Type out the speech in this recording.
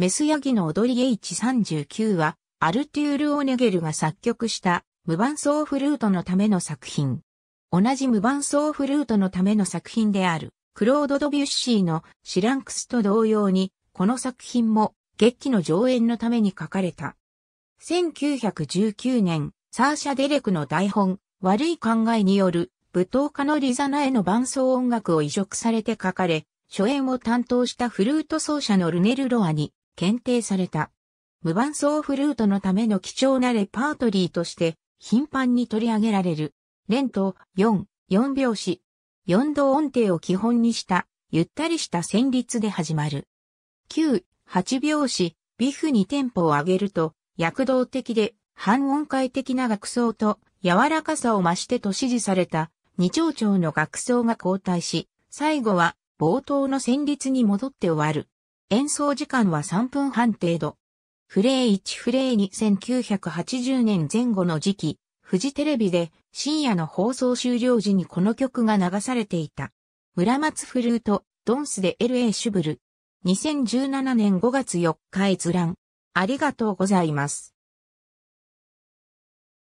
メスヤギの踊り H39 は、アルテュール・オネゲルが作曲した無伴奏フルートのための作品。同じ無伴奏フルートのための作品である、クロード・ドビュッシーのシランクスと同様に、この作品も劇期の上演のために書かれた。1919年、サーシャ・デレクの台本、悪い考えによる舞踏家のリザナへの伴奏音楽を移植されて書かれ、初演を担当したフルート奏者のルネル・ロアに、検定された。無伴奏フルートのための貴重なレパートリーとして頻繁に取り上げられる。連と4、4拍子、4度音程を基本にしたゆったりした旋律で始まる。9、8拍子、ビフにテンポを上げると、躍動的で半音階的な楽奏と柔らかさを増してと指示された二丁調の楽奏が交代し、最後は冒頭の旋律に戻って終わる。演奏時間は3分半程度。フレー1フレー21980年前後の時期、フジテレビで深夜の放送終了時にこの曲が流されていた。村松フルート、ドンスで LA シュブル。2017年5月4日閲覧。ありがとうございます。